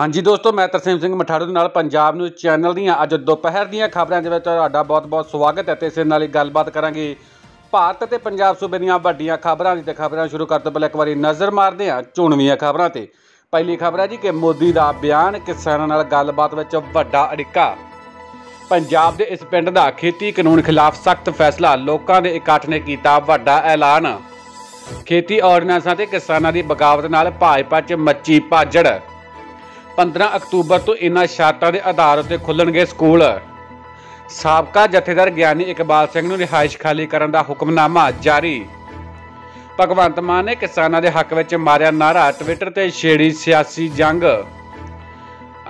ਹਾਂਜੀ ਦੋਸਤੋ ਮੈਂ ਤਰਸੇਮ ਸਿੰਘ ਮਠਾੜੂ ਦੇ ਨਾਲ ਪੰਜਾਬ ਨਿਊਜ਼ ਚੈਨਲ ਦੀਆਂ ਅੱਜ ਦੁਪਹਿਰ ਦੀਆਂ ਖਬਰਾਂ ਦੇ ਵਿੱਚ ਤੁਹਾਡਾ ਬਹੁਤ-ਬਹੁਤ ਸਵਾਗਤ ਹੈ ਤੇ ਇਸ ਨਾਲ ਹੀ ਗੱਲਬਾਤ ਕਰਾਂਗੇ ਭਾਰਤ ਤੇ ਪੰਜਾਬ ਸੂਬੇ ਦੀਆਂ ਵੱਡੀਆਂ ਖਬਰਾਂ ਦੀ ਤੇ ਖਬਰਾਂ ਸ਼ੁਰੂ ਕਰਨ ਤੋਂ ਪਹਿਲਾਂ ਇੱਕ ਵਾਰੀ ਨਜ਼ਰ ਮਾਰਦੇ ਹਾਂ ਚੋਣਵੀਆਂ ਖਬਰਾਂ ਤੇ ਪਹਿਲੀ ਖਬਰ ਹੈ ਜੀ ਕਿ ਮੋਦੀ ਦਾ ਬਿਆਨ ਕਿਸਾਨਾਂ ਨਾਲ ਗੱਲਬਾਤ ਵਿੱਚ ਵੱਡਾ ਅੜਿੱਕਾ ਪੰਜਾਬ ਦੇ ਇਸ ਪਿੰਡ ਦਾ ਖੇਤੀ ਕਾਨੂੰਨ ਖਿਲਾਫ ਸਖਤ ਫੈਸਲਾ ਲੋਕਾਂ ਦੇ ਇਕੱਠ ਨੇ ਕੀਤਾ ਵੱਡਾ ਐਲਾਨ ਖੇਤੀ ਆਰਡੀਨੈਂਸਾਂ ਤੇ ਕਿਸਾਨਾਂ ਦੀ ਬਗਾਵਤ ਨਾਲ ਭਾਜਪਾ 'ਚ ਮੱਚੀ ਭਾਜੜ 15 ਅਕਤੂਬਰ ਤੋਂ ਇਨ੍ਹਾਂ ਸ਼ਰਤਾਂ ਦੇ ਆਧਾਰ ਉੱਤੇ ਖੁੱਲਣਗੇ ਸਕੂਲ ਸਾਬਕਾ ਜਥੇਦਾਰ ਗਿਆਨੀ ਇਕਬਾਲ ਸਿੰਘ ਨੂੰ ਰਿਹਾਇਸ਼ ਖਾਲੀ ਕਰਨ ਦਾ ਹੁਕਮਨਾਮਾ ਜਾਰੀ ਭਗਵੰਤ ਮਾਨ ਨੇ ਕਿਸਾਨਾਂ ਦੇ ਹੱਕ ਵਿੱਚ ਮਾਰਿਆ ਨਾਰਾ ਟਵਿੱਟਰ ਤੇ ਛੇੜੀ ਸਿਆਸੀ ਜੰਗ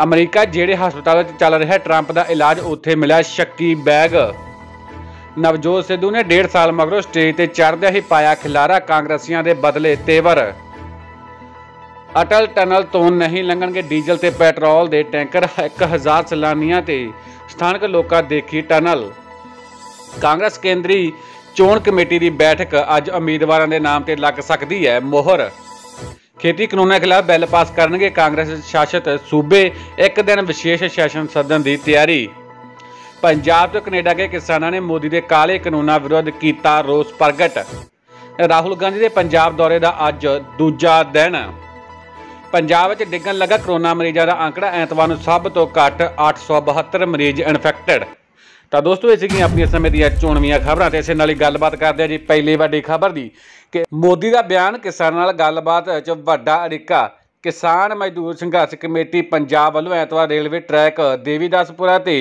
ਅਮਰੀਕਾ ਜਿਹੜੇ ਹਸਪਤਾਲ ਵਿੱਚ ਚੱਲ ਰਿਹਾ ਟਰੰਪ ਦਾ ਇਲਾਜ ਉੱਥੇ ਮਿਲਿਆ ਸ਼ੱਕੀ ਬੈਗ ਨਵਜੋਤ ਸਿੱਧੂ ਨੇ 1.5 ਸਾਲ ਮਗਰੋਂ ਸਟੇਜ ਤੇ ਚੜ੍ਹਦਿਆਂ ਹੀ ਪਾਇਆ ਖਿਲਾਰਾ ਕਾਂਗਰਸੀਆਂ ਦੇ ਬਦਲੇ ਤੇਵਰ ਅਟਲ ਟਨਲ ਤੋਂ ਨਹੀਂ ਲੰਘਣਗੇ ਡੀਜ਼ਲ ਤੇ ਪੈਟਰੋਲ ਦੇ ਟੈਂਕਰ 1000 ਸਲਾਨੀਆਂ ਤੇ ਸਥਾਨਕ ਲੋਕਾਂ ਦੇਖੀ ਟਨਲ ਕਾਂਗਰਸ ਕੇਂਦਰੀ ਚੋਣ ਕਮੇਟੀ ਦੀ ਬੈਠਕ ਅੱਜ ਉਮੀਦਵਾਰਾਂ ਦੇ ਨਾਮ ਤੇ ਲੱਗ ਸਕਦੀ ਹੈ ਮੋਹਰ ਖੇਤੀ ਕਾਨੂੰਨਾਂ ਖਿਲਾਫ ਬਿੱਲ ਪਾਸ ਕਰਨਗੇ ਕਾਂਗਰਸ ਸ਼ਾਸਿਤ ਸੂਬੇ ਇੱਕ ਦਿਨ ਵਿਸ਼ੇਸ਼ ਸੈਸ਼ਨ ਸੱਦਣ ਦੀ ਤਿਆਰੀ ਪੰਜਾਬ ਤੋਂ ਕੈਨੇਡਾ ਦੇ ਕਿਸਾਨਾਂ ਨੇ ਮੋਦੀ ਦੇ ਕਾਲੇ ਕਾਨੂੰਨਾਂ ਵਿਰੁੱਧ ਕੀਤਾ ਰੋਸ ਪ੍ਰਗਟ ਰਾਹੁਲ ਗਾਂਧੀ ਦੇ ਪੰਜਾਬ ਦੌਰੇ ਦਾ ਅੱਜ ਦੂਜਾ ਦਿਨ ਪੰਜਾਬ ਵਿੱਚ ਡਿੱਗਣ ਲੱਗਾ ਕਰੋਨਾ ਮਰੀਜ਼ਾਂ ਦਾ ਅੰਕੜਾ ਐਤਵਾਰ ਨੂੰ ਸਭ ਤੋਂ ਘੱਟ 872 ਮਰੀਜ਼ ਇਨਫੈਕਟਡ ਤਾਂ ਦੋਸਤੋ ਇਸੇ ਕੀ ਆਪਣੀ ਸਮੇਂ ਦੀਆਂ ਚੋਣਵੀਆਂ ਖਬਰਾਂ ਤੇ ਇਸੇ ਨਾਲ ਹੀ ਗੱਲਬਾਤ ਕਰਦੇ ਆ ਜੀ ਪਹਿਲੀ ਵੱਡੀ ਖਬਰ ਦੀ ਕਿ ਮੋਦੀ ਦਾ ਬਿਆਨ ਕਿਸਾਨਾਂ ਨਾਲ ਗੱਲਬਾਤ 'ਚ ਵੱਡਾ ਅੜਿੱਕਾ ਕਿਸਾਨ ਮਜ਼ਦੂਰ ਸੰਘਰਸ਼ ਕਮੇਟੀ ਪੰਜਾਬ ਵੱਲੋਂ ਐਤਵਾਰ ਰੇਲਵੇ ਟਰੈਕ ਦੇਵੀਦਾਸਪੁਰਾ ਤੇ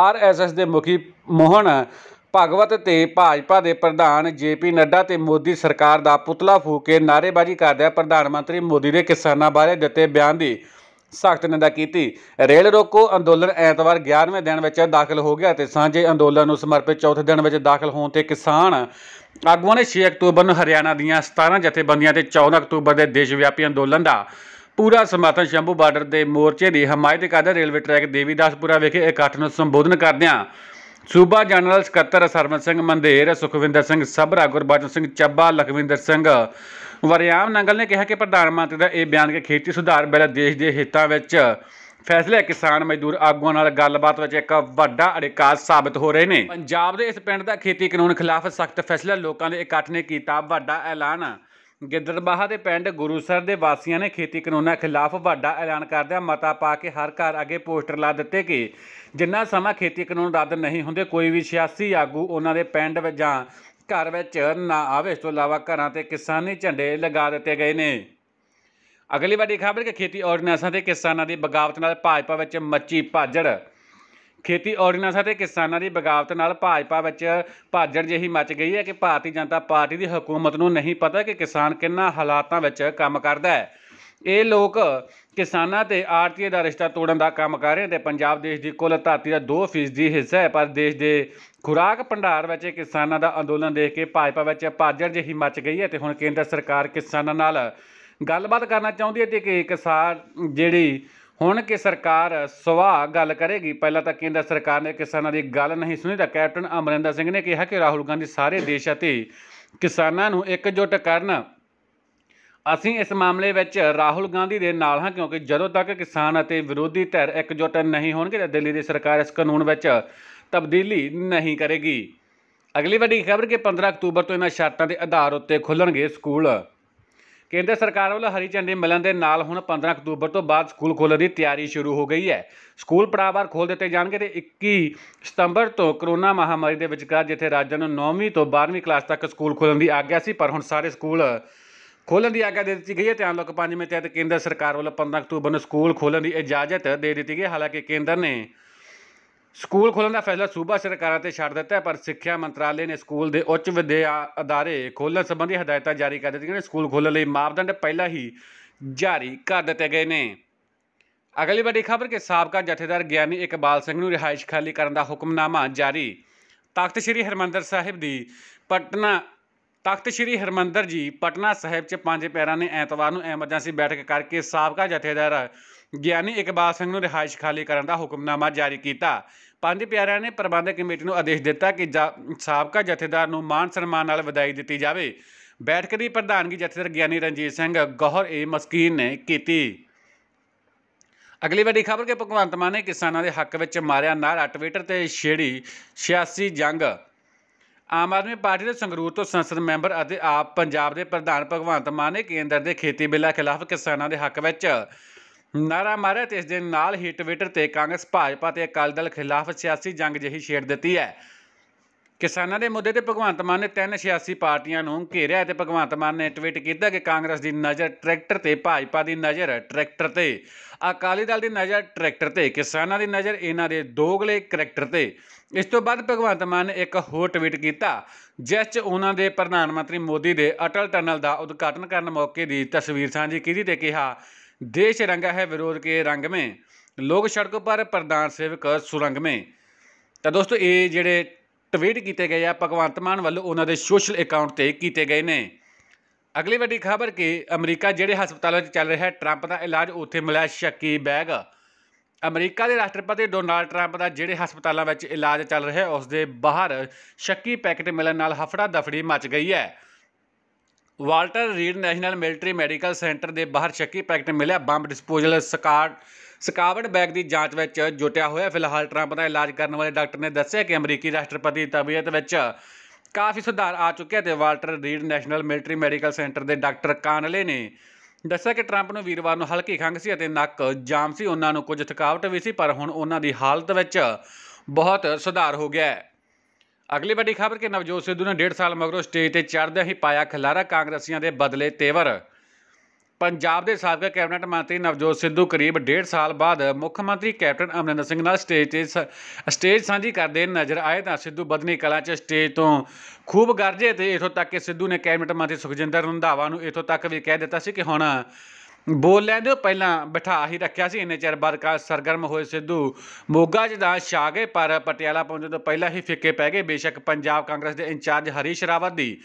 ਆਰਐਸਐਸ ਦੇ ਮੁਖੀ ਮੋਹਨ ਭਗਵਤ ਤੇ ਭਾਜਪਾ ਦੇ ਪ੍ਰਧਾਨ ਜੇਪੀ ਨੱਡਾ ਤੇ ਮੋਦੀ ਸਰਕਾਰ ਦਾ ਪੁਤਲਾ ਫੂਕ ਕੇ ਨਾਰੇਬਾਜ਼ੀ ਕਰਦੇ ਪ੍ਰਧਾਨ ਮੰਤਰੀ ਮੋਦੀ ਦੇ ਕਿਸਾਨਾਂ ਬਾਰੇ ਦਿੱਤੇ ਬਿਆਨ ਦੀ ਸਖਤ ਨਿੰਦਾ ਕੀਤੀ ਰੇਲ ਰੋਕੋ ਅੰਦੋਲਨ ਐਤਵਾਰ 11ਵੇਂ ਦਿਨ ਵਿੱਚ ਦਾਖਲ ਹੋ ਗਿਆ ਤੇ ਸਾਂਝੇ ਅੰਦੋਲਨ ਨੂੰ ਸਮਰਪਿਤ ਚੌਥੇ ਦਿਨ ਵਿੱਚ ਦਾਖਲ ਹੋਣ ਤੇ ਕਿਸਾਨ ਆਗੂਆਂ ਨੇ 6 ਅਕਤੂਬਰ ਨੂੰ ਹਰਿਆਣਾ ਦੀਆਂ 17 ਜਥੇਬੰਦੀਆਂ ਤੇ 14 ਅਕਤੂਬਰ ਦੇ ਦੇਸ਼ ਵਿਆਪੀ ਅੰਦੋਲਨ ਦਾ ਪੂਰਾ ਸਮਰਥਨ ਸ਼ੰਭੂ ਬਾਰਡਰ ਦੇ ਮੋਰਚੇ ਦੀ ਹਮਾਇਤ ਕਰਦਾ ਰੇਲਵੇ ਟਰੈਕ ਦੇਵੀਦਾਸਪੁਰਾ ਵਿਖੇ ਇਕੱਠ ਨੂੰ ਸੰਬੋਧਨ ਕਰਦਿਆਂ ਸੂਬਾ ਜਨਰਲ ਸਕੱਤਰ ਸਰਮਤ ਸਿੰਘ ਮੰਦੇਰ ਸੁਖਵਿੰਦਰ ਸਿੰਘ ਸਭਰਾ ਗੁਰਬਚਨ ਸਿੰਘ ਚੱਬਾ ਲਖਵਿੰਦਰ ਸਿੰਘ ਵਰਿਆਮ ਨੰਗਲ ਨੇ ਕਿਹਾ ਕਿ ਪ੍ਰਧਾਨ ਮੰਤਰੀ ਦਾ ਇਹ ਬਿਆਨ ਕਿ ਖੇਤੀ ਸੁਧਾਰ ਬਿੱਲ ਦੇਸ਼ ਦੇ ਹਿੱਤਾਂ ਵਿੱਚ ਫੈਸਲੇ ਕਿਸਾਨ ਮਜ਼ਦੂਰ ਆਗੂਆਂ ਨਾਲ ਗੱਲਬਾਤ ਵਿੱਚ ਇੱਕ ਵੱਡਾ ਅੜਿਕਾਜ਼ ਸਾਬਤ ਹੋ ਰਹੇ ਨੇ ਪੰਜਾਬ ਦੇ ਇਸ ਪਿੰਡ ਦਾ ਖੇਤੀ ਕਾਨੂੰਨ ਖਿਲਾਫ ਸਖਤ ਫੈਸਲਾ ਲੋਕਾਂ ਦੇ ਇਕੱਠ ਨੇ ਕੀਤਾ ਵੱਡਾ ਐਲਾਨ ਗਿੱਦੜਬਾਹਾ ਦੇ ਪਿੰਡ ਗੁਰੂਸਰ ਦੇ ਵਾਸੀਆਂ ਨੇ ਖੇਤੀ ਕਾਨੂੰਨਾਂ ਖਿਲਾਫ ਵੱਡਾ ਐਲਾਨ ਕਰਦਿਆ ਮਤਾ ਪਾ ਕੇ ਹਰ ਘਰ ਅੱਗੇ ਪੋਸਟਰ ਲਾ ਦਿੱਤੇ ਕਿ ਜਿੰਨਾ ਸਮਾਂ ਖੇਤੀ ਕਾਨੂੰਨ ਰੱਦ ਨਹੀਂ ਹੁੰਦੇ ਕੋਈ ਵੀ ਸਿਆਸੀ ਆਗੂ ਉਹਨਾਂ ਦੇ ਪਿੰਡ ਵਿੱਚ ਜਾਂ ਘਰ ਵਿੱਚ ਨਾ ਆਵੇ ਇਸ ਤੋਂ ਇਲਾਵਾ ਘਰਾਂ ਤੇ ਕਿਸਾਨੀ ਝੰਡੇ ਲਗਾ ਦਿੱਤੇ ਗਏ ਨੇ ਅਗਲੀ ਵੱਡੀ ਖਬਰ ਕਿ ਖੇਤੀ ਆਰਡੀਨੈਂਸਾਂ ਦੇ ਕਿਸਾਨਾਂ ਦੀ ਬਗਾਵਤ ਨਾਲ ਭਾਜਪਾ ਵਿੱਚ ਮੱਚੀ ਭਾਜੜ ਖੇਤੀ ਆਰਡੀਨੈਂਸ ਅਤੇ ਕਿਸਾਨਾਂ ਦੀ ਬਗਾਵਤ ਨਾਲ ਭਾਜਪਾ ਵਿੱਚ ਭਾਜਣ ਜਿਹੀ ਮਚ ਗਈ ਹੈ ਕਿ ਭਾਰਤੀ ਜਨਤਾ ਪਾਰਟੀ ਦੀ ਹਕੂਮਤ ਨੂੰ ਨਹੀਂ ਪਤਾ ਕਿ ਕਿਸਾਨ ਕਿੰਨਾ ਹਾਲਾਤਾਂ ਵਿੱਚ ਕੰਮ ਕਰਦਾ ਹੈ ਇਹ ਲੋਕ ਕਿਸਾਨਾਂ ਤੇ ਆਰਤੀਏ ਦਾ ਰਿਸ਼ਤਾ ਤੋੜਨ ਦਾ ਕੰਮ ਕਰ ਰਹੇ ਤੇ ਪੰਜਾਬ ਦੇਸ਼ ਦੀ ਕੁੱਲ ਧਰਤੀ ਦਾ 2% ਹਿੱਸਾ ਹੈ ਪਰ ਦੇਸ਼ ਦੇ ਖੁਰਾਕ ਭੰਡਾਰ ਵਿੱਚ ਕਿਸਾਨਾਂ ਦਾ ਅੰਦੋਲਨ ਦੇਖ ਕੇ ਭਾਜਪਾ ਵਿੱਚ ਭਾਜੜ ਜਿਹੀ ਮਚ ਗਈ ਹੈ ਤੇ ਹੁਣ ਕੇਂਦਰ ਸਰਕਾਰ ਕਿਸਾਨਾਂ ਨਾਲ ਗੱਲਬਾਤ ਕਰਨਾ ਚਾਹੁੰਦੀ ਹੈ ਤੇ ਕਿ ਕਿਸਾਨ ਜਿਹੜੀ ਹੁਣ ਕਿ ਸਰਕਾਰ ਸਵਾ ਗੱਲ ਕਰੇਗੀ ਪਹਿਲਾਂ ਤਾਂ ਕੇਂਦਰ ਸਰਕਾਰ ਨੇ ਕਿਸਾਨਾਂ ਦੀ ਗੱਲ ਨਹੀਂ ਸੁਣੀ ਤਾਂ ਕੈਪਟਨ ਅਮਰਿੰਦਰ ਸਿੰਘ ਨੇ ਕਿਹਾ ਕਿ ਰਾਹੁਲ ਗਾਂਧੀ ਸਾਰੇ ਦੇਸ਼ ਅਤੇ ਕਿਸਾਨਾਂ ਨੂੰ ਇਕਜੁੱਟ ਕਰਨ ਅਸੀਂ ਇਸ ਮਾਮਲੇ ਵਿੱਚ ਰਾਹੁਲ ਗਾਂਧੀ ਦੇ ਨਾਲ ਹਾਂ ਕਿਉਂਕਿ ਜਦੋਂ ਤੱਕ ਕਿਸਾਨ ਅਤੇ ਵਿਰੋਧੀ ਧਿਰ ਇਕਜੁੱਟ ਨਹੀਂ ਹੋਣਗੇ ਤਾਂ ਦਿੱਲੀ ਦੀ ਸਰਕਾਰ ਇਸ ਕਾਨੂੰਨ ਵਿੱਚ ਤਬਦੀਲੀ ਨਹੀਂ ਕਰੇਗੀ ਅਗਲੀ ਵੱਡੀ ਖਬਰ ਕਿ 15 ਅਕਤੂਬਰ ਤੋਂ ਇਹਨਾਂ ਸ਼ਰਤਾਂ ਦੇ ਆਧਾਰ ਉੱਤੇ ਖੁੱਲਣਗੇ ਸਕੂਲ ਕੇਂਦਰ ਸਰਕਾਰ ਵੱਲੋਂ ਹਰੀ ਝੰਡੀ ਮਿਲਣ ਦੇ ਨਾਲ ਹੁਣ 15 ਅਕਤੂਬਰ ਤੋਂ ਬਾਅਦ ਸਕੂਲ ਖੋਲ੍ਹਣ ਦੀ ਤਿਆਰੀ ਸ਼ੁਰੂ ਹੋ ਗਈ ਹੈ ਸਕੂਲ ਪੜਾਵਾਰ ਖੋਲ ਦਿੱਤੇ ਜਾਣਗੇ ਤੇ 21 ਸਤੰਬਰ ਤੋਂ ਕਰੋਨਾ ਮਹਾਮਾਰੀ ਦੇ ਵਿਚਕਾਰ ਜਿੱਥੇ ਰਾਜਾਂ ਨੂੰ 9ਵੀਂ ਤੋਂ 12ਵੀਂ ਕਲਾਸ ਤੱਕ ਸਕੂਲ ਖੋਲ੍ਹਣ ਦੀ ਆਗਿਆ ਸੀ ਪਰ ਹੁਣ ਸਾਰੇ ਸਕੂਲ ਖੋਲ੍ਹਣ ਦੀ ਆਗਿਆ ਦੇ ਦਿੱਤੀ ਗਈ ਹੈ ਤੇ ਆਮ ਲੋਕ ਪੰਜਵੇਂ ਮੇ ਤਹਿਤ ਕੇਂਦਰ ਸਰਕਾਰ ਵੱਲੋਂ 15 ਅਕਤੂਬਰ ਨੂੰ ਸਕੂਲ ਖੋਲ੍ਹਣ ਦੀ ਇਜਾਜ਼ਤ ਦੇ ਦਿੱਤੀ ਗਈ ਹਾਲਾਂਕਿ ਕੇਂਦਰ ਨੇ ਸਕੂਲ ਖੋਲਣ ਦਾ ਫੈਸਲਾ ਸੂਬਾ ਸਰਕਾਰਾਂ ਤੇ ਛੱਡ ਦਿੱਤਾ ਪਰ ਸਿੱਖਿਆ ਮੰਤਰਾਲੇ ਨੇ ਸਕੂਲ ਦੇ ਉੱਚ ਵਿਦਿਆ ਅਦਾਰੇ ਖੋਲਣ ਸੰਬੰਧੀ ਹਦਾਇਤਾਂ ਜਾਰੀ ਕਰ ਦਿੱਤੀਆਂ ਨੇ ਸਕੂਲ ਖੋਲਣ ਲਈ ਮਾਪਦੰਡ ਪਹਿਲਾਂ ਹੀ ਜਾਰੀ ਕਰ ਦਿੱਤੇ ਗਏ ਨੇ ਅਗਲੀ ਵੱਡੀ ਖਬਰ ਕਿ ਸਾਬਕਾ ਜਥੇਦਾਰ ਗਿਆਨੀ ਇਕਬਾਲ ਸਿੰਘ ਨੂੰ ਰਿਹਾਇਸ਼ ਖਾਲੀ ਕਰਨ ਦਾ ਹੁਕਮਨਾਮਾ ਜਾਰੀ ਤਖਤ ਸ੍ਰੀ ਹਰਮੰਦਰ ਸਾਹਿਬ ਦੀ ਪਟਨਾ ਤਖਤ ਸ੍ਰੀ ਹਰਮੰਦਰ ਜੀ ਪਟਨਾ ਸਾਹਿਬ 'ਚ ਪੰਜ ਪਿਆਰਾਂ ਨੇ ਐਤਵਾਰ ਨੂੰ ਐਮਰਜੈਂਸੀ ਬੈਠਕ ਕਰਕੇ ਸਾਬਕਾ ਜਥੇਦਾਰ ਗਿਆਨੀ ਇਕਬਾਲ ਸਿੰਘ ਨੂੰ ਰਿਹਾਇਸ਼ ਖਾਲੀ ਕਰਨ ਦਾ ਹੁਕਮਨਾਮਾ ਜਾਰੀ ਕੀਤਾ ਪੰਜ ਪਿਆਰਿਆਂ ਨੇ ਪ੍ਰਬੰਧਕ ਕਮੇਟੀ ਨੂੰ ਆਦੇਸ਼ ਦਿੱਤਾ ਕਿ ਸਾਬਕਾ ਜਥੇਦਾਰ ਨੂੰ ਮਾਨ ਸਨਮਾਨ ਨਾਲ ਵਿਦਾਈ ਦਿੱਤੀ ਜਾਵੇ ਬੈਠਕ ਦੀ ਪ੍ਰਧਾਨਗੀ ਜਥੇਦਾਰ ਗਿਆਨੀ ਰਣਜੀਤ ਸਿੰਘ ਗੌਹਰ ਏ ਮਸਕੀਨ ਨੇ ਕੀਤੀ ਅਗਲੀ ਵੱਡੀ ਖਬਰ ਕਿ ਭਗਵੰਤ ਮਾਨ ਨੇ ਕਿਸਾਨਾਂ ਦੇ ਹੱਕ ਵਿੱਚ ਮਾਰਿਆ ਨਾਰਾ ਟਵਿੱਟਰ ਤੇ ਛੇੜੀ 86 ਜੰਗ ਆਮ ਆਦਮੀ ਪਾਰਟੀ ਦੇ ਸੰਗਰੂਰ ਤੋਂ ਸੰਸਦ ਮੈਂਬਰ ਅਤੇ ਆਪ ਪੰਜਾਬ ਦੇ ਪ੍ਰਧਾਨ ਭਗਵੰਤ ਮਾਨ ਨੇ ਕੇਂਦਰ ਦੇ ਖੇਤੀ ਬਿੱਲਾਂ ਖਿਲਾਫ ਕਿਸਾਨਾਂ ਦੇ ਹੱਕ ਵਿੱਚ ਨਾਰਾ ਮਾਰਿਆ ਤੇ ਇਸ ਦੇ ਨਾਲ ਹੀ ਟਵਿੱਟਰ ਤੇ ਕਾਂਗਰਸ ਭਾਜਪਾ ਤੇ ਅਕਾਲੀ ਦਲ ਖਿਲਾਫ ਸਿਆਸੀ ਜੰਗ ਜਿਹੀ ਛੇੜ ਦਿੱਤੀ ਹੈ ਕਿਸਾਨਾਂ ਦੇ ਮੁੱਦੇ ਤੇ ਭਗਵੰਤ ਮਾਨ ਨੇ ਤਿੰਨ ਸਿਆਸੀ ਪਾਰਟੀਆਂ ਨੂੰ ਘੇਰਿਆ ਤੇ ਭਗਵੰਤ ਮਾਨ ਨੇ ਟਵੀਟ ਕੀਤਾ ਕਿ ਕਾਂਗਰਸ ਦੀ ਨਜ਼ਰ ਟਰੈਕਟਰ ਤੇ ਭਾਜਪਾ ਦੀ ਨਜ਼ਰ ਟਰੈਕਟਰ ਤੇ ਅਕਾਲੀ ਦਲ ਦੀ ਨਜ਼ਰ ਟਰੈਕਟਰ ਤੇ ਕਿਸਾਨਾਂ ਦੀ ਨਜ਼ਰ ਇਹਨਾਂ ਦੇ ਦੋਗਲੇ ਕਰੈਕਟਰ ਤੇ ਇਸ ਤੋਂ ਬਾਅਦ ਭਗਵੰਤ ਮਾਨ ਨੇ ਇੱਕ ਹੋਰ ਟਵੀਟ ਕੀਤਾ ਜਿਸ 'ਚ ਉਹਨਾਂ ਦੇ ਪ੍ਰਧਾਨ ਮੰਤਰੀ ਮੋਦੀ ਦੇ ਅਟਲ ਟਨਲ ਦਾ ਉਦਘਾਟਨ ਕਰਨ ਮੌਕੇ ਦੀ ਤਸਵੀਰ ਸਾਂਝੀ ਕੀਤੀ ਤੇ ਕਿਹਾ देश रंगा है विरोध के रंग में ਲੋਕ ਸੜਕ ਪਰ ਪ੍ਰਧਾਨ ਸੇਵਕ ਸੁਰੰਗ ਮੇ ਤਾਂ ਦੋਸਤੋ ਇਹ ਜਿਹੜੇ ਟਵੀਟ ਕੀਤੇ ਗਏ ਆ ਭਗਵੰਤ ਮਾਨ ਵੱਲੋਂ ਉਹਨਾਂ ਦੇ ਸੋਸ਼ਲ ਅਕਾਊਂਟ ਤੇ ਕੀਤੇ ਗਏ ਨੇ ਅਗਲੀ ਵੱਡੀ ਖਬਰ ਕਿ ਅਮਰੀਕਾ ਜਿਹੜੇ ਹਸਪਤਾਲਾਂ 'ਚ ਚੱਲ ਰਿਹਾ ਹੈ ਟਰੰਪ ਦਾ ਇਲਾਜ ਉੱਥੇ ਮਿਲਿਆ ਸ਼ੱਕੀ ਬੈਗ ਅਮਰੀਕਾ ਦੇ ਰਾਸ਼ਟਰਪਤੀ ਡੋਨਾਲਡ ਟਰੰਪ ਦਾ ਜਿਹੜੇ ਹਸਪਤਾਲਾਂ ਵਿੱਚ ਇਲਾਜ ਚੱਲ ਰਿਹਾ ਹੈ ਉਸ ਦੇ ਬਾਹਰ ਸ਼ੱਕੀ ਪੈਕੇਟ ਮਿਲਣ ਨਾਲ ਹਫੜਾ ਦਫੜੀ ਮਚ ਗਈ ਹੈ Walter Reed National Military Medical Center ਦੇ ਬਾਹਰ ਸ਼ੱਕੀ ਪੈਕਟ ਮਿਲਿਆ bomb disposal squad squad bag ਦੀ ਜਾਂਚ ਵਿੱਚ ਜੁਟਿਆ ਹੋਇਆ ਫਿਲਹਾਲ ਟਰੰਪ ਦਾ ਇਲਾਜ ਕਰਨ ਵਾਲੇ ਡਾਕਟਰ ਨੇ ਦੱਸਿਆ ਕਿ ਅਮਰੀਕੀ ਰਾਸ਼ਟਰਪਤੀ ਤਬੀਅਤ ਵਿੱਚ ਕਾਫੀ ਸੁਧਾਰ ਆ ਚੁੱਕਿਆ ਤੇ Walter Reed National Military Medical Center ਦੇ ਡਾਕਟਰ ਕਾਨਲੇ ਨੇ ਦੱਸਿਆ ਕਿ ਟਰੰਪ ਨੂੰ ਵੀਰਵਾਰ ਨੂੰ ਹਲਕੀ ਖੰਘ ਸੀ ਅਤੇ ਨੱਕ ਜਾਮ ਸੀ ਉਹਨਾਂ ਨੂੰ ਕੁਝ ਥਕਾਵਟ ਵੀ ਸੀ ਪਰ ਹੁਣ ਉਹਨਾਂ ਦੀ ਹਾਲਤ ਵਿੱਚ ਬਹੁਤ ਸੁਧਾਰ ਹੋ ਗਿਆ ਹੈ ਅਗਲੀ ਵੱਡੀ ਖਬਰ ਕਿ ਨਵਜੋਤ ਸਿੱਧੂ ਨੇ 1.5 ਸਾਲ ਮਗਰੋਂ ਸਟੇਜ ਤੇ ਚੜਦਿਆਂ ਹੀ ਪਾਇਆ ਖਲਾਰਾ ਕਾਂਗਰਸੀਆਂ ਦੇ ਬਦਲੇ ਤੇਵਰ ਪੰਜਾਬ ਦੇ ਸਾਬਕਾ ਕੈਬਨਿਟ ਮੰਤਰੀ ਨਵਜੋਤ ਸਿੱਧੂ ਕਰੀਬ 1.5 ਸਾਲ ਬਾਅਦ ਮੁੱਖ ਮੰਤਰੀ ਕੈਪਟਨ ਅਮਰਿੰਦਰ ਸਿੰਘ ਨਾਲ ਸਟੇਜ ਤੇ ਸਟੇਜ ਸਾਂਝੀ ਕਰਦੇ ਨਜ਼ਰ ਆਏ ਤਾਂ ਸਿੱਧੂ ਬਦਨੀ ਕਲਾ 'ਚ ਸਟੇਜ ਤੋਂ ਖੂਬ ਗਰਜੇ ਤੇ ਇਥੋਂ ਤੱਕ ਕਿ ਸਿੱਧੂ ਨੇ ਕੈਬਨਿਟ ਮੰਤਰੀ ਸੁਖਜਿੰਦਰ ਰੰਧਾਵਾ ਨੂੰ ਇਥੋਂ ਤੱਕ ਵੀ ਕਹਿ ਦਿੱਤਾ ਸੀ ਕਿ ਹੁਣ ਬੋਲ ਲੈਂਦੇ ਹੋ ਪਹਿਲਾਂ ਬਿਠਾ ਹੀ ਰੱਖਿਆ ਸੀ ਇੰਨੇ ਚਿਰ ਬਾਅਦ ਕਾ ਸਰਗਰਮ ਹੋਏ ਸਿੱਧੂ ਮੋਗਾ 'ਚ ਦਾ ਛਾਗੇ ਪਰ ਪਟਿਆਲਾ ਪਹੁੰਚਣ ਤੋਂ ਪਹਿਲਾਂ ਹੀ ਫਿੱਕੇ ਪੈ ਗਏ ਬੇਸ਼ੱਕ ਪੰਜਾਬ ਕਾਂਗਰਸ ਦੇ ਇੰਚਾਰਜ ਹਰੀਸ਼ ਰਾਵਤ ਦੀ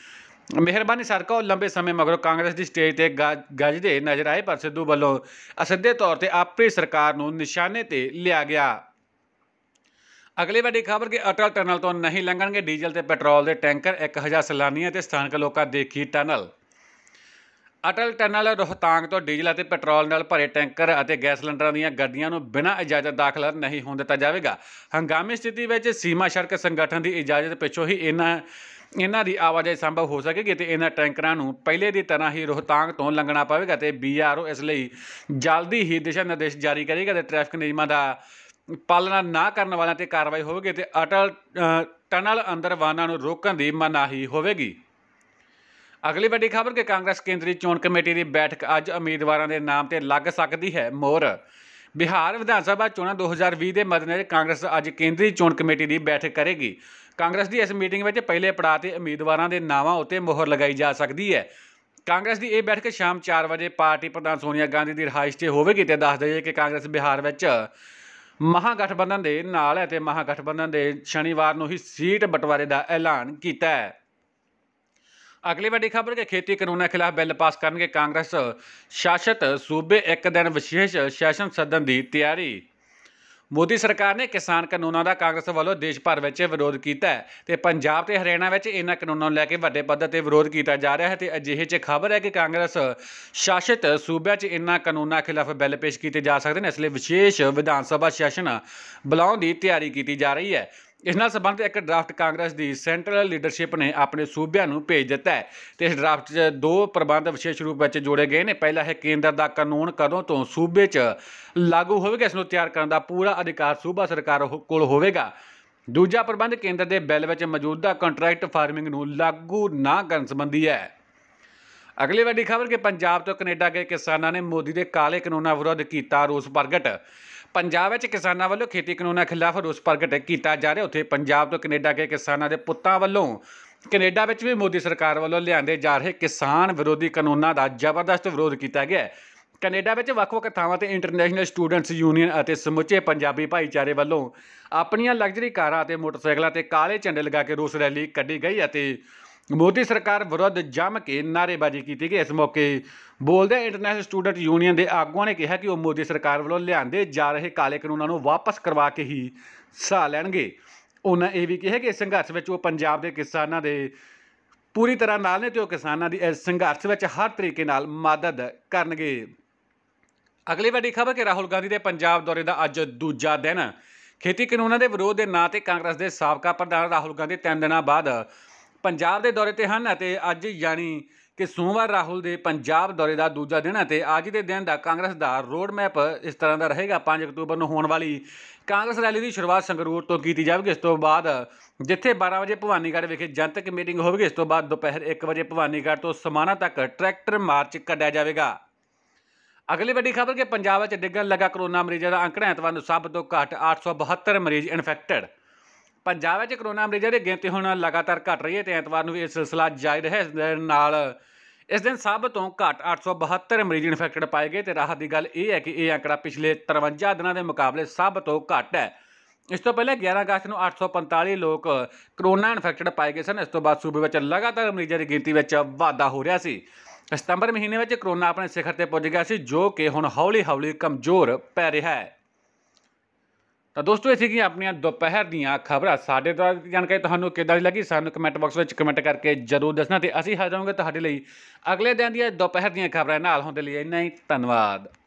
ਮਿਹਰਬਾਨੀ ਸਰਕਾ ਉਹ ਲੰਬੇ ਸਮੇਂ ਮਗਰੋਂ ਕਾਂਗਰਸ ਦੀ ਸਟੇਜ ਤੇ ਗੱਜਦੇ ਨਜ਼ਰ ਆਏ ਪਰ ਸਿੱਧੂ ਵੱਲੋਂ ਅਸਿੱਧੇ ਤੌਰ ਤੇ ਆਪਣੀ ਸਰਕਾਰ ਨੂੰ ਨਿਸ਼ਾਨੇ ਤੇ ਲਿਆ ਗਿਆ ਅਗਲੀ ਵੱਡੀ ਖਬਰ ਕਿ ਅਟਲ ਟਨਲ ਤੋਂ ਨਹੀਂ ਲੰਘਣਗੇ ਡੀਜ਼ਲ ਤੇ ਪੈਟਰੋਲ ਦੇ ਟੈਂਕਰ 1000 ਸਲਾਨੀਆਂ ਤੇ ਸਥਾਨਕ ਲੋਕਾਂ ਦੇਖੀ ਟਨਲ ਅਟਲ ਟਨਲ ਰੋਹਤਾਂਗ ਤੋਂ ਡੀਜ਼ਲ ਅਤੇ ਪੈਟਰੋਲ ਨਾਲ ਭਰੇ ਟੈਂਕਰ ਅਤੇ ਗੈਸ ਸਿਲੰਡਰਾਂ ਦੀਆਂ ਗੱਡੀਆਂ ਨੂੰ ਬਿਨਾਂ ਇਜਾਜ਼ਤ ਦਾਖਲ ਨਹੀਂ ਹੋਣ ਦਿੱਤਾ ਜਾਵੇਗਾ ਹੰਗਾਮੀ ਸਥਿਤੀ ਵਿੱਚ ਸੀਮਾ ਸ਼ਰਕ ਸੰਗਠਨ ਦੀ ਇਜਾਜ਼ਤ ਪਿੱਛੋਂ ਹੀ ਇਹਨਾਂ ਇਹਨਾਂ ਦੀ ਆਵਾਜਾਈ ਸੰਭਵ ਹੋ ਸਕੇਗੀ ਤੇ ਇਹਨਾਂ ਟੈਂਕਰਾਂ ਨੂੰ ਪਹਿਲੇ ਦੀ ਤਰ੍ਹਾਂ ਹੀ ਰੋਹਤਾਂਗ ਤੋਂ ਲੰਘਣਾ ਪਵੇਗਾ ਤੇ ਬੀਆਰਓ ਇਸ ਲਈ ਜਲਦੀ ਹੀ ਦਿਸ਼ਾ ਨਿਰਦੇਸ਼ ਜਾਰੀ ਕਰੇਗਾ ਤੇ ਟ੍ਰੈਫਿਕ ਨਿਯਮਾਂ ਦਾ ਪਾਲਣਾ ਨਾ ਕਰਨ ਵਾਲਿਆਂ ਤੇ ਕਾਰਵਾਈ ਹੋਵੇਗੀ ਤੇ ਅਟਲ ਟਨਲ ਅੰਦਰ ਵਾਹਨਾਂ ਨੂੰ ਰੋਕਣ ਦੀ ਮਨਾਹੀ ਹੋਵੇਗੀ ਅਗਲੀ ਵੱਡੀ ਖਬਰ ਕਿ ਕਾਂਗਰਸ ਕੇਂਦਰੀ ਚੋਣ ਕਮੇਟੀ ਦੀ ਬੈਠਕ ਅੱਜ ਉਮੀਦਵਾਰਾਂ ਦੇ ਨਾਮ ਤੇ ਲੱਗ ਸਕਦੀ ਹੈ ਮੋਹਰ ਬਿਹਾਰ ਵਿਧਾਨ ਸਭਾ ਚੋਣਾਂ 2020 ਦੇ ਮੱਦੇਨਜ਼ਰ ਕਾਂਗਰਸ ਅੱਜ ਕੇਂਦਰੀ ਚੋਣ ਕਮੇਟੀ ਦੀ ਬੈਠਕ ਕਰੇਗੀ ਕਾਂਗਰਸ ਦੀ ਇਸ ਮੀਟਿੰਗ ਵਿੱਚ ਪਹਿਲੇ ਪੜਾਅ ਤੇ ਉਮੀਦਵਾਰਾਂ ਦੇ ਨਾਵਾਂ ਉੱਤੇ ਮੋਹਰ ਲਗਾਈ ਜਾ ਸਕਦੀ ਹੈ ਕਾਂਗਰਸ ਦੀ ਇਹ ਬੈਠਕ ਸ਼ਾਮ 4 ਵਜੇ ਪਾਰਟੀ ਪ੍ਰਧਾਨ ਸੋਨੀਆ ਗਾਂਧੀ ਦੀ ਰਹਾਇਸ਼ ਤੇ ਹੋਵੇਗੀ ਤੇ ਦੱਸ ਦਈਏ ਕਿ ਕਾਂਗਰਸ ਬਿਹਾਰ ਵਿੱਚ ਮਹਾਗਠਬੰਧਨ ਦੇ ਨਾਲ ਹੈ ਤੇ ਮਹਾਗਠਬੰਧਨ ਦੇ ਸ਼ਨੀਵਾਰ ਨੂੰ ਹੀ ਸੀਟ ਬਟਵਾਰੇ ਦਾ ਐਲਾਨ ਕੀਤਾ ਹੈ ਅਗਲੀ ਵੱਡੀ ਖਬਰ ਕਿ ਖੇਤੀ ਕਾਨੂੰਨਾਂ ਖਿਲਾਫ ਬਿੱਲ ਪਾਸ ਕਰਨਗੇ ਕਾਂਗਰਸ ਸ਼ਾਸਤ ਸੂਬੇ ਇੱਕ ਦਿਨ ਵਿਸ਼ੇਸ਼ ਸੈਸ਼ਨ ਸੱਦਣ ਦੀ ਤਿਆਰੀ ਮੋਦੀ ਸਰਕਾਰ ਨੇ ਕਿਸਾਨ ਕਾਨੂੰਨਾਂ ਦਾ ਕਾਂਗਰਸ ਵੱਲੋਂ ਦੇਸ਼ ਭਰ ਵਿੱਚ ਵਿਰੋਧ ਕੀਤਾ ਹੈ ਤੇ ਪੰਜਾਬ ਤੇ ਹਰਿਆਣਾ ਵਿੱਚ ਇਹਨਾਂ ਕਾਨੂੰਨਾਂ ਨੂੰ ਲੈ ਕੇ ਵੱਡੇ ਪੱਧਰ ਤੇ ਵਿਰੋਧ ਕੀਤਾ ਜਾ ਰਿਹਾ ਹੈ ਤੇ ਅਜਿਹੇ 'ਚ ਖਬਰ ਹੈ ਕਿ ਕਾਂਗਰਸ ਸ਼ਾਸਿਤ ਸੂਬਿਆਂ 'ਚ ਇਹਨਾਂ ਕਾਨੂੰਨਾਂ ਖਿਲਾਫ ਬਿੱਲ ਪੇਸ਼ ਕੀਤੇ ਜਾ ਸਕਦੇ ਨੇ ਇਸ ਲਈ ਵਿਸ਼ੇਸ਼ ਵਿਧਾਨ ਸਭਾ ਸੈਸ਼ਨ ਬੁਲਾਉਣ ਦੀ ਤਿਆਰੀ ਕੀਤੀ ਜਾ ਰਹੀ ਹੈ ਇਸ ਨਾਲ ਸੰਬੰਧਿਤ ਇੱਕ ਡਰਾਫਟ ਕਾਂਗਰਸ ਦੀ ਸੈਂਟਰਲ ਲੀਡਰਸ਼ਿਪ ਨੇ ਆਪਣੇ ਸੂਬਿਆਂ ਨੂੰ ਭੇਜ ਦਿੱਤਾ ਹੈ ਤੇ ਇਸ ਡਰਾਫਟ 'ਚ ਦੋ ਪ੍ਰਬੰਧ ਵਿਸ਼ੇਸ਼ ਰੂਪ ਵਿੱਚ ਜੋੜੇ ਗਏ ਨੇ ਪਹਿਲਾ ਹੈ ਕੇਂਦਰ ਦਾ ਕਾਨੂੰਨ ਕਦੋਂ ਤੋਂ ਸੂਬੇ 'ਚ ਲਾਗੂ ਹੋਵੇਗਾ ਇਸ ਨੂੰ ਤਿਆਰ ਕਰਨ ਦਾ ਪੂਰਾ ਅਧਿਕਾਰ ਸੂਬਾ ਸਰਕਾਰ ਕੋਲ ਹੋਵੇਗਾ ਦੂਜਾ ਪ੍ਰਬੰਧ ਕੇਂਦਰ ਦੇ ਬਿੱਲ ਵਿੱਚ ਮੌਜੂਦਾ ਕੰਟਰੈਕਟ ਫਾਰਮਿੰਗ ਨੂੰ ਲਾਗੂ ਨਾ ਕਰਨ ਸੰਬੰਧੀ ਹੈ ਅਗਲੀ ਵੱਡੀ ਖਬਰ ਕਿ ਪੰਜਾਬ ਤੋਂ ਕੈਨੇਡਾ ਗਏ ਕਿਸਾਨਾਂ ਨੇ ਮੋਦੀ ਦੇ ਕਾਲੇ ਕਾਨੂੰਨਾਂ ਵਿਰੁੱਧ ਕੀਤਾ ਰੋਸ ਪ੍ਰਗਟ ਪੰਜਾਬ ਵਿੱਚ ਕਿਸਾਨਾਂ ਵੱਲੋਂ ਖੇਤੀ ਕਾਨੂੰਨਾਂ ਖਿਲਾਫ ਰੋਸ ਪ੍ਰਗਟ ਕੀਤਾ ਜਾ ਰਿਹਾ ਉੱਥੇ ਪੰਜਾਬ ਤੋਂ ਕੈਨੇਡਾ ਗਏ ਕਿਸਾਨਾਂ ਦੇ ਪੁੱਤਾਂ ਵੱਲੋਂ ਕੈਨੇਡਾ ਵਿੱਚ ਵੀ ਮੋਦੀ ਸਰਕਾਰ ਵੱਲੋਂ ਲਿਆਂਦੇ ਜਾ ਰਹੇ ਕਿਸਾਨ ਵਿਰੋਧੀ ਕਾਨੂੰਨਾਂ ਦਾ ਜ਼ਬਰਦਸਤ ਵਿਰੋਧ ਕੀਤਾ ਗਿਆ ਕੈਨੇਡਾ ਵਿੱਚ ਵੱਖ-ਵੱਖ ਥਾਵਾਂ ਤੇ ਇੰਟਰਨੈਸ਼ਨਲ ਸਟੂਡੈਂਟਸ ਯੂਨੀਅਨ ਅਤੇ ਸਮੁੱਚੇ ਪੰਜਾਬੀ ਭਾਈਚਾਰੇ ਵੱਲੋਂ ਆਪਣੀਆਂ ਲਗਜ਼ਰੀ ਕਾਰਾਂ ਅਤੇ ਮੋਟਰਸਾਈਕਲਾਂ ਤੇ ਕਾਲੇ ਝੰਡੇ ਲਗਾ ਕੇ ਰੋਸ ਰੈਲੀ ਕੱਢੀ ਗਈ ਅਤੇ ਮੋਦੀ ਸਰਕਾਰ ਵਿਰੁੱਧ ਜੰਮ ਕੇ ਨਾਅਰੇਬਾਜ਼ੀ ਕੀਤੀ ਗਈ ਇਸ ਮੌਕੇ ਬੋਲਦੇ ਇੰਟਰਨੈਸ਼ਨਲ ਸਟੂਡੈਂਟ ਯੂਨੀਅਨ ਦੇ ਆਗੂਆਂ ਨੇ ਕਿਹਾ ਕਿ ਉਹ ਮੋਦੀ ਸਰਕਾਰ ਵੱਲੋਂ ਲਿਆਂਦੇ ਜਾ ਰਹੇ ਕਾਲੇ ਕਾਨੂੰਨਾਂ ਨੂੰ ਵਾਪਸ ਕਰਵਾ ਕੇ ਹੀ ਸਾਹ ਲੈਣਗੇ ਉਹਨਾਂ ਇਹ ਵੀ ਕਿਹਾ ਕਿ ਇਸ ਸੰਘਰਸ਼ ਵਿੱਚ ਉਹ ਪੰਜਾਬ ਦੇ ਕਿਸਾਨਾਂ ਦੇ ਪੂਰੀ ਤਰ੍ਹਾਂ ਨਾਲ ਨੇ ਤੇ ਉਹ ਕਿਸਾਨਾਂ ਦੀ ਇਸ ਸੰਘਰਸ਼ ਵਿੱਚ ਹਰ ਤਰੀਕੇ ਨਾਲ ਮਦਦ ਕਰਨਗੇ ਅਗਲੀ ਵੱਡੀ ਖਬਰ ਕਿ ਰਾਹੁਲ ਗਾਂਧੀ ਦੇ ਪੰਜਾਬ ਦੌਰੇ ਦਾ ਅੱਜ ਦੂਜਾ ਦਿਨ ਖੇਤੀ ਕਾਨੂੰਨਾਂ ਦੇ ਵਿਰੋਧ ਦੇ ਨਾਂ ਤੇ ਕਾਂਗਰਸ ਦੇ ਸਾਬਕਾ ਪ੍ਰਧਾਨ ਰਾਹੁਲ ਗਾਂਧੀ ਤਿੰਨ ਦਿਨਾਂ ਬਾਅਦ ਪੰਜਾਬ ਦੇ ਦੌਰੇ ਤੇ ਹਨ ਅਤੇ ਅੱਜ ਯਾਨੀ ਕਿ ਸੋਮਵਾਰ ਰਾਹੁਲ ਦੇ ਪੰਜਾਬ ਦੌਰੇ ਦਾ ਦੂਜਾ ਦਿਨ ਹੈ ਤੇ ਅੱਜ ਦੇ ਦਿਨ ਦਾ ਕਾਂਗਰਸ ਦਾ ਰੋਡ ਮੈਪ ਇਸ ਤਰ੍ਹਾਂ ਦਾ ਰਹੇਗਾ 5 ਅਕਤੂਬਰ ਨੂੰ ਹੋਣ ਵਾਲੀ ਕਾਂਗਰਸ ਰੈਲੀ ਦੀ ਸ਼ੁਰੂਆਤ ਸੰਗਰੂਰ ਤੋਂ ਕੀਤੀ ਜਾਵੇਗੀ ਇਸ ਤੋਂ ਬਾਅਦ ਜਿੱਥੇ 12 ਵਜੇ ਭਵਾਨੀਗੜ੍ਹ ਵਿਖੇ ਜਨਤਕ ਮੀਟਿੰਗ ਹੋਵੇਗੀ ਇਸ ਤੋਂ ਬਾਅਦ ਦੁਪਹਿਰ 1 ਵਜੇ ਭਵਾਨੀਗੜ੍ਹ ਤੋਂ ਸਮਾਣਾ ਤੱਕ ਟਰੈਕਟਰ ਮਾਰਚ ਕੱਢਿਆ ਜਾਵੇਗਾ ਅਗਲੀ ਵੱਡੀ ਖਬਰ ਕਿ ਪੰਜਾਬ ਵਿੱਚ ਡਿੱਗਣ ਲੱਗਾ ਕਰੋਨਾ ਮਰੀਜ਼ਾਂ ਦਾ ਅੰਕੜਾ ਐਤਵਾਰ ਨੂੰ ਸਭ ਤੋਂ ਘੱਟ 872 ਮਰੀਜ਼ ਇਨਫੈਕਟਡ ਪੰਜਾਬ ਵਿੱਚ ਕਰੋਨਾ ਮਰੀਜ਼ਾਂ ਦੀ ਗਿਣਤੀ ਹੁਣ ਲਗਾਤਾਰ ਘਟ ਰਹੀ ਹੈ ਤੇ ਐਤਵਾਰ ਨੂੰ ਵੀ ਇਹ ਸਿਲਸਿਲਾ ਜਾਰੀ ਰਹੇ ਇਸ ਦੇ ਨਾਲ ਇਸ ਦਿਨ ਸਭ ਤੋਂ ਘੱਟ 872 ਮਰੀਜ਼ ਇਨਫੈਕਟਡ ਪਾਏ ਗਏ ਤੇ ਰਾਹਤ ਦੀ ਗੱਲ ਇਹ ਹੈ ਕਿ ਇਹ ਅੰਕੜਾ ਪਿਛਲੇ 53 ਦਿਨਾਂ ਦੇ ਮੁਕਾਬਲੇ ਸਭ ਤੋਂ ਘੱਟ ਹੈ ਇਸ ਤੋਂ ਪਹਿਲਾਂ 11 ਅਗਸਤ ਨੂੰ 845 ਲੋਕ ਕਰੋਨਾ ਇਨਫੈਕਟਡ ਪਾਏ ਗਏ ਸਨ ਇਸ ਤੋਂ ਬਾਅਦ ਸੂਬੇ ਵਿੱਚ ਲਗਾਤਾਰ ਮਰੀਜ਼ਾਂ ਦੀ ਗਿਣਤੀ ਵਿੱਚ ਵਾਧਾ ਹੋ ਰਿਹਾ ਸੀ ਸਤੰਬਰ ਮਹੀਨੇ ਵਿੱਚ ਕਰੋਨਾ ਆਪਣੇ ਸਿਖਰ ਤੇ ਪੁੱਜ ਗਿਆ ਸੀ ਜੋ ਕਿ ਹੁਣ ਹੌਲੀ-ਹੌਲੀ ਕਮਜ਼ੋਰ ਪੈ ਰਿਹਾ ਹੈ ਤਾਂ ਦੋਸਤੋ ਇਹ ਸੀਗੀਆਂ ਆਪਣੀਆਂ ਦੁਪਹਿਰ ਦੀਆਂ ਖਬਰਾਂ ਸਾਡੇ ਤੋਂ ਜਾਣਕਾਰੀ ਤੁਹਾਨੂੰ ਕਿੱਦਾਂ ਦੀ ਲੱਗੀ ਸਾਨੂੰ ਕਮੈਂਟ ਬਾਕਸ ਵਿੱਚ ਕਮੈਂਟ ਕਰਕੇ ਜਰੂਰ ਦੱਸਣਾ ਤੇ ਅਸੀਂ ਹਾਜ਼ਰ ਹੋਵਾਂਗੇ ਤੁਹਾਡੇ ਲਈ ਅਗਲੇ ਦਿਨ ਦੀਆਂ ਦੁਪਹਿਰ ਦੀਆਂ ਖਬਰਾਂ ਨਾਲ ਹੁੰਦੇ ਲਈ ਇੰਨਾ ਹੀ ਧੰਨਵਾਦ